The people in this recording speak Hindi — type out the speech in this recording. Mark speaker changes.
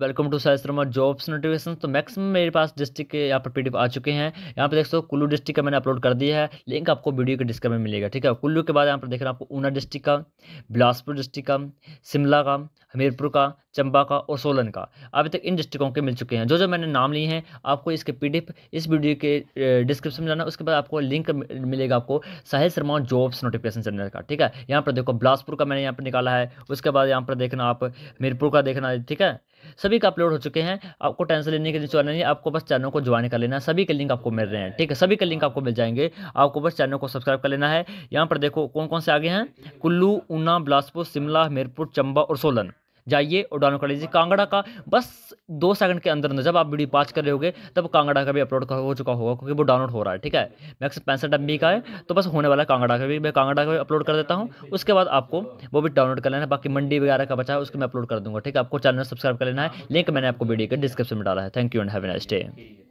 Speaker 1: वेलकम टू सहस्त्रमा जॉब्स नोटिफिकेशन तो मैक्सिमम मेरे पास डिस्ट्रिक्ट के यहाँ पर पी आ चुके हैं यहाँ पर देख सकते हो कुल्लू डिस्ट्रिक्ट का मैंने अपलोड कर दिया है लिंक आपको वीडियो के डिस्क्रिप्शन में मिलेगा ठीक है कुल्लू के बाद यहाँ पर देख रहे हैं आपको ऊना डिस्ट्रिक्ट का बिलासपुर डिस्ट्रिक्ट का शिमला का हमीरपुर का चंबा का और सोलन का अभी तक इन डिस्ट्रिक्टों के मिल चुके हैं जो जो मैंने नाम लिए हैं आपको इसके पी इस वीडियो के डिस्क्रिप्शन में जाना उसके बाद आपको लिंक मिलेगा आपको Sahil Sharma jobs notification channel का ठीक है यहाँ पर देखो बिलासपुर का मैंने यहाँ पर निकाला है उसके बाद यहाँ पर देखना आप हमीरपुर का देखना ठीक है सभी का अपलोड हो चुके हैं आपको टेंशन लेने की जरूरत नहीं आपको बस चैनल को ज्वाइन कर लेना सभी के लिंक आपको मिल रहे हैं ठीक है सभी के लिंक आपको मिल जाएंगे आपको बस चैनल को सब्सक्राइब कर लेना है यहाँ पर देखो कौन कौन से आगे हैं कुल्लू ऊना बिलासपुर शिमला हमीरपुर चंबा और सोलन जाइए और डाउनलोड कर लीजिए कांगड़ा का बस दो सेकंड के अंदर अंदर जब आप वीडियो पास कर रहे हो तब कांगड़ा का भी अपलोड हो चुका होगा क्योंकि वो डाउनलोड हो रहा है ठीक है मैक्स पैंसठ एम का है तो बस होने वाला कांगड़ा का भी मैं कांगड़ा का भी अपलोड कर देता हूँ उसके बाद आपको वो भी डाउनलोड कर लेना है बाकी मंडी वगैरह का बचा है उसको मैं अपलोड कर दूँगा ठीक है आपको चैनल सब्सक्राइब कर लेना है लिंक मैंने आपको वीडियो के डिस्क्रिप्शन में डाला है thank you and have a nice day